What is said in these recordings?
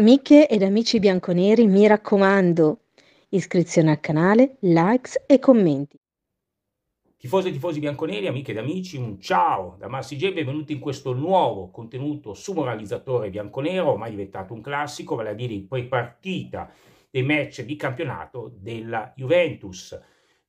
Amiche ed amici bianconeri, mi raccomando, iscrizione al canale, likes e commenti. Tifosi e tifosi bianconeri, amiche ed amici, un ciao da Massi G, benvenuti in questo nuovo contenuto su Moralizzatore Bianconero, ormai diventato un classico, vale a dire in prepartita dei match di campionato della Juventus.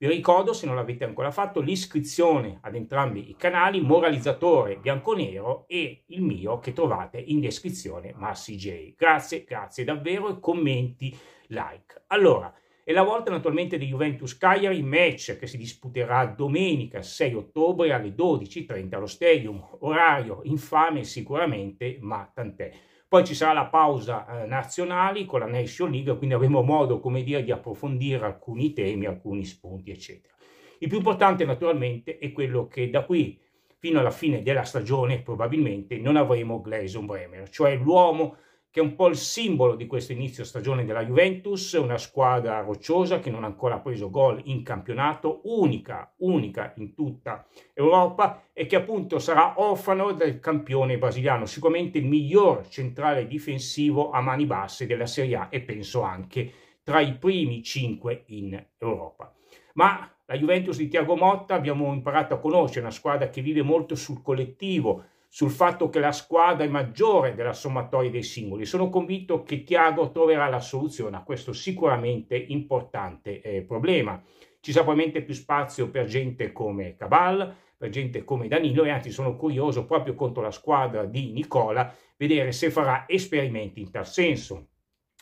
Vi ricordo, se non l'avete ancora fatto, l'iscrizione ad entrambi i canali Moralizzatore Bianconero e il mio che trovate in descrizione Massi J. Grazie, grazie davvero e commenti, like. Allora, è la volta naturalmente di Juventus Cagliari, match che si disputerà domenica 6 ottobre alle 12.30 allo Stadium, orario infame sicuramente, ma tant'è. Poi ci sarà la pausa eh, nazionali con la Nation League, quindi avremo modo, come dire, di approfondire alcuni temi, alcuni spunti, eccetera. Il più importante naturalmente è quello che da qui fino alla fine della stagione probabilmente non avremo Gleison Bremer, cioè l'uomo che è un po' il simbolo di questo inizio stagione della Juventus, una squadra rocciosa che non ha ancora preso gol in campionato, unica, unica in tutta Europa e che appunto sarà orfano del campione brasiliano, sicuramente il miglior centrale difensivo a mani basse della Serie A e penso anche tra i primi cinque in Europa. Ma la Juventus di Tiago Motta abbiamo imparato a conoscere, una squadra che vive molto sul collettivo, sul fatto che la squadra è maggiore della sommatoria dei singoli. Sono convinto che Tiago troverà la soluzione a questo sicuramente importante eh, problema. Ci sarà probabilmente più spazio per gente come Cabal, per gente come Danilo e anzi sono curioso proprio contro la squadra di Nicola vedere se farà esperimenti in tal senso.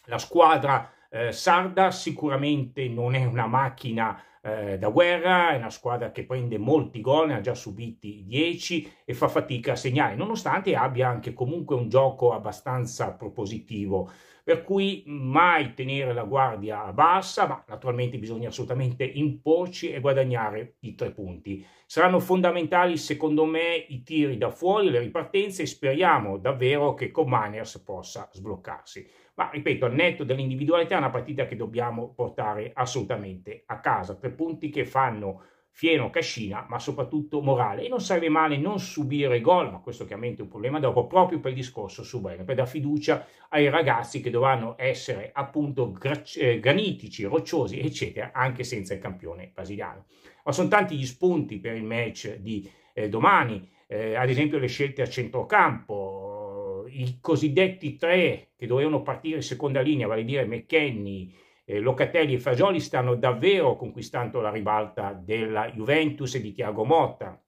La squadra eh, sarda, sicuramente non è una macchina eh, da guerra, è una squadra che prende molti gol, ne ha già subiti 10 e fa fatica a segnare, nonostante abbia anche comunque un gioco abbastanza propositivo. Per cui mai tenere la guardia bassa, ma naturalmente bisogna assolutamente imporci e guadagnare i tre punti. Saranno fondamentali secondo me i tiri da fuori, le ripartenze e speriamo davvero che con Commanders possa sbloccarsi. Ma ripeto, al netto dell'individualità è una partita che dobbiamo portare assolutamente a casa. Tre punti che fanno fieno cascina, ma soprattutto morale. E non sarebbe male non subire gol, ma questo chiaramente è un problema dopo, proprio per il discorso su Brenner, per dare fiducia ai ragazzi che dovranno essere appunto gra- eh, granitici, rocciosi, eccetera, anche senza il campione brasiliano. Ma sono tanti gli spunti per il match di eh, domani, eh, ad esempio le scelte a centrocampo, i cosiddetti tre che dovevano partire in seconda linea, vale a dire McKenny, eh, Locatelli e Fagioli, stanno davvero conquistando la ribalta della Juventus e di Tiago Motta.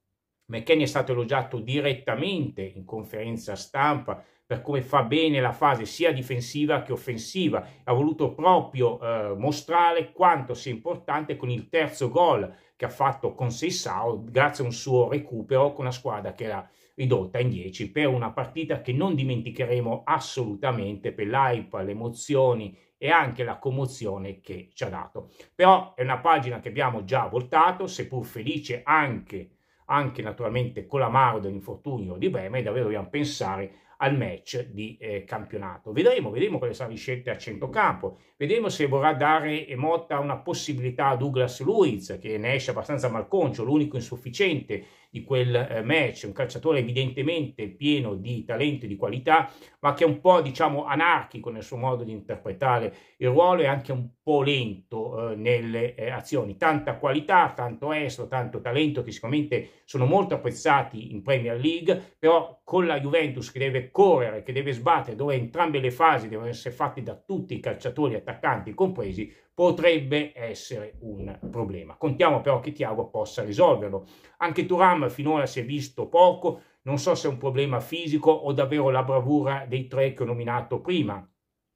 McKenny è stato elogiato direttamente in conferenza stampa per come fa bene la fase sia difensiva che offensiva. Ha voluto proprio eh, mostrare quanto sia importante con il terzo gol che ha fatto con Seissao grazie a un suo recupero con una squadra che era ridotta in 10 per una partita che non dimenticheremo assolutamente per l'hype, le emozioni e anche la commozione che ci ha dato. Però è una pagina che abbiamo già voltato, seppur felice anche, anche naturalmente con l'amaro dell'infortunio di Bremer, e davvero dobbiamo pensare al match di eh, campionato. Vedremo, vedremo quali saranno le scelte a centrocampo, vedremo se vorrà dare Motta una possibilità a Douglas Luiz, che ne esce abbastanza malconcio, l'unico insufficiente di quel eh, match, un calciatore evidentemente pieno di talento e di qualità, ma che è un po' diciamo anarchico nel suo modo di interpretare il ruolo e anche un lento eh, nelle eh, azioni. Tanta qualità, tanto estro, tanto talento che sicuramente sono molto apprezzati in Premier League, però con la Juventus che deve correre, che deve sbattere, dove entrambe le fasi devono essere fatte da tutti i calciatori, attaccanti compresi, potrebbe essere un problema. Contiamo però che Tiago possa risolverlo. Anche Turam finora si è visto poco, non so se è un problema fisico o davvero la bravura dei tre che ho nominato prima.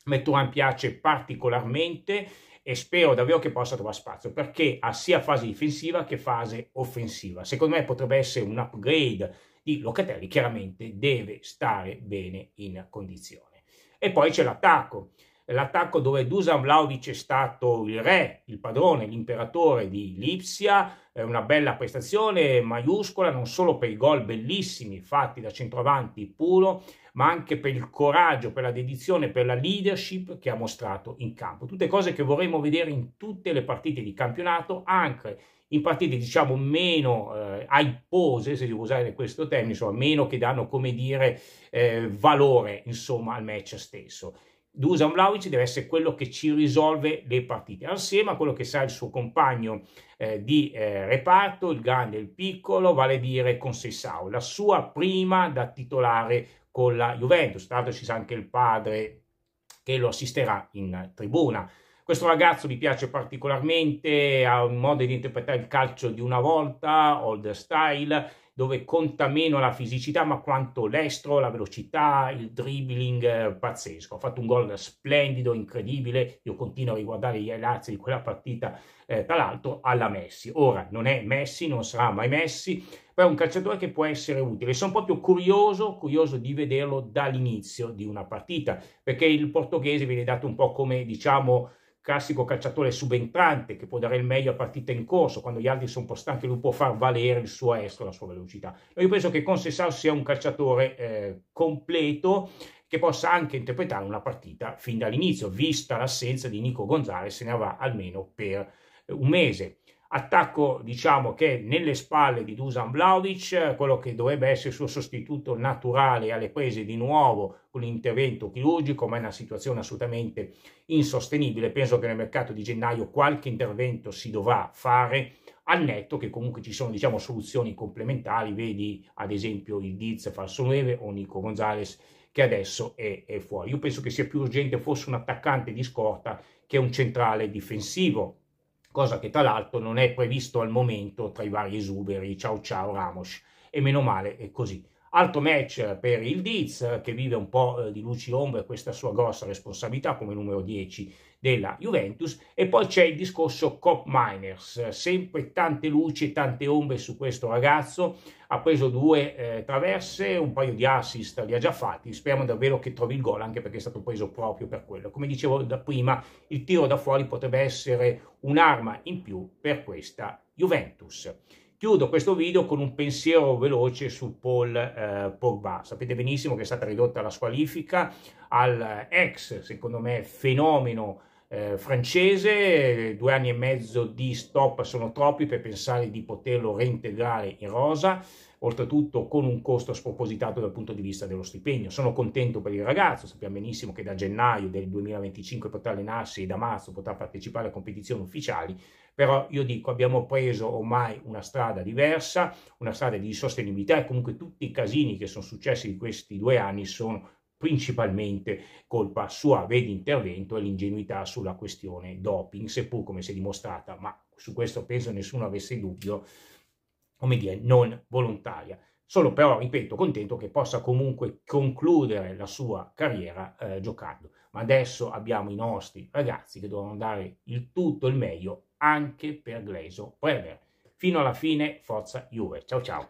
Metturan piace particolarmente e spero davvero che possa trovare spazio perché ha sia fase difensiva che fase offensiva. Secondo me potrebbe essere un upgrade di Locatelli, chiaramente deve stare bene in condizione. E poi c'è l'attacco l'attacco dove Dusan Vlaovic è stato il re, il padrone, l'imperatore di Lipsia, una bella prestazione maiuscola non solo per i gol bellissimi fatti da centravanti puro, ma anche per il coraggio, per la dedizione, per la leadership che ha mostrato in campo. Tutte cose che vorremmo vedere in tutte le partite di campionato, anche in partite diciamo meno eh, aipose, se devo usare questo termine, insomma, meno che danno come dire eh, valore insomma al match stesso. Dusan Vlaovic deve essere quello che ci risolve le partite, assieme a quello che sarà il suo compagno eh, di eh, reparto, il grande e il piccolo, vale a dire con Sessao, la sua prima da titolare con la Juventus. Tra l'altro ci sa anche il padre che lo assisterà in tribuna. Questo ragazzo mi piace particolarmente, ha un modo di interpretare il calcio di una volta, old style, dove conta meno la fisicità ma quanto l'estro, la velocità, il dribbling eh, pazzesco. Ha fatto un gol splendido, incredibile. Io continuo a riguardare gli highlights di quella partita, eh, tra l'altro, alla Messi. Ora non è Messi, non sarà mai Messi, però è un calciatore che può essere utile. Sono proprio curioso, curioso di vederlo dall'inizio di una partita, perché il portoghese viene dato un po' come, diciamo, classico calciatore subentrante che può dare il meglio a partita in corso, quando gli altri sono un po' stanchi lui può far valere il suo estro, la sua velocità. Io penso che Consessao sia un calciatore eh, completo che possa anche interpretare una partita fin dall'inizio, vista l'assenza di Nico Gonzalez, se ne va almeno per eh, un mese attacco diciamo che nelle spalle di Dusan Vlaovic, quello che dovrebbe essere il suo sostituto naturale alle prese di nuovo con l'intervento chirurgico, ma è una situazione assolutamente insostenibile. Penso che nel mercato di gennaio qualche intervento si dovrà fare, al netto che comunque ci sono diciamo soluzioni complementari, vedi ad esempio il Diz falso 9 o Nico Gonzalez che adesso è, è fuori. Io penso che sia più urgente fosse un attaccante di scorta che un centrale difensivo cosa che tra l'altro non è previsto al momento tra i vari esuberi, ciao ciao Ramos, e meno male è così. Altro match per il Diz che vive un po' eh, di luci ombre questa sua grossa responsabilità come numero 10 della Juventus e poi c'è il discorso Cop Miners, sempre tante luci e tante ombre su questo ragazzo, ha preso due eh, traverse, un paio di assist li ha già fatti, speriamo davvero che trovi il gol anche perché è stato preso proprio per quello. Come dicevo da prima, il tiro da fuori potrebbe essere un'arma in più per questa Juventus. Chiudo questo video con un pensiero veloce su Paul eh, Pogba. Sapete benissimo che è stata ridotta la squalifica al eh, ex, secondo me, fenomeno eh, francese, due anni e mezzo di stop sono troppi per pensare di poterlo reintegrare in rosa, oltretutto con un costo spropositato dal punto di vista dello stipendio. Sono contento per il ragazzo, sappiamo benissimo che da gennaio del 2025 potrà allenarsi e da marzo potrà partecipare a competizioni ufficiali, però io dico abbiamo preso ormai una strada diversa, una strada di sostenibilità e comunque tutti i casini che sono successi in questi due anni sono principalmente colpa sua via intervento e l'ingenuità sulla questione doping, seppur come si è dimostrata, ma su questo penso nessuno avesse dubbio, come dire, non volontaria. Sono però, ripeto, contento che possa comunque concludere la sua carriera eh, giocando. Ma adesso abbiamo i nostri ragazzi che dovranno dare il tutto il meglio anche per Gleso Bremer. Fino alla fine, forza Juve. Ciao ciao!